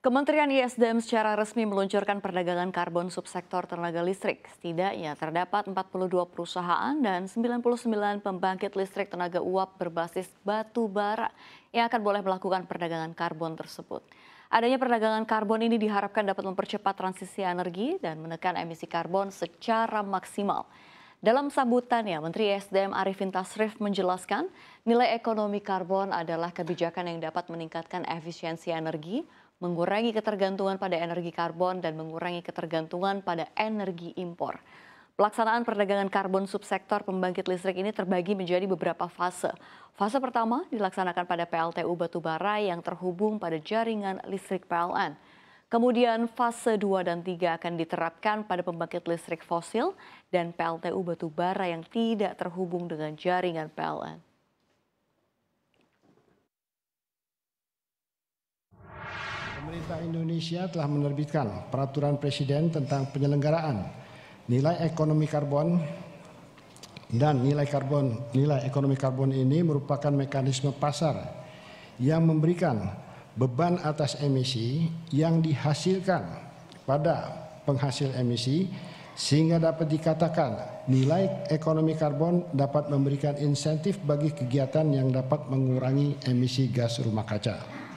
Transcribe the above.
Kementerian ISDM secara resmi meluncurkan perdagangan karbon subsektor tenaga listrik. Setidaknya terdapat 42 perusahaan dan 99 pembangkit listrik tenaga uap berbasis batu bara yang akan boleh melakukan perdagangan karbon tersebut. Adanya perdagangan karbon ini diharapkan dapat mempercepat transisi energi dan menekan emisi karbon secara maksimal. Dalam sambutannya, Menteri SDM Arifin Tasrif menjelaskan nilai ekonomi karbon adalah kebijakan yang dapat meningkatkan efisiensi energi, mengurangi ketergantungan pada energi karbon, dan mengurangi ketergantungan pada energi impor. Pelaksanaan perdagangan karbon subsektor pembangkit listrik ini terbagi menjadi beberapa fase. Fase pertama dilaksanakan pada PLTU Batubara yang terhubung pada jaringan listrik PLN. Kemudian fase 2 dan 3 akan diterapkan pada pembangkit listrik fosil dan PLTU Batubara yang tidak terhubung dengan jaringan PLN. pemerintah Indonesia telah menerbitkan peraturan presiden tentang penyelenggaraan nilai ekonomi karbon dan nilai karbon nilai ekonomi karbon ini merupakan mekanisme pasar yang memberikan beban atas emisi yang dihasilkan pada penghasil emisi sehingga dapat dikatakan nilai ekonomi karbon dapat memberikan insentif bagi kegiatan yang dapat mengurangi emisi gas rumah kaca.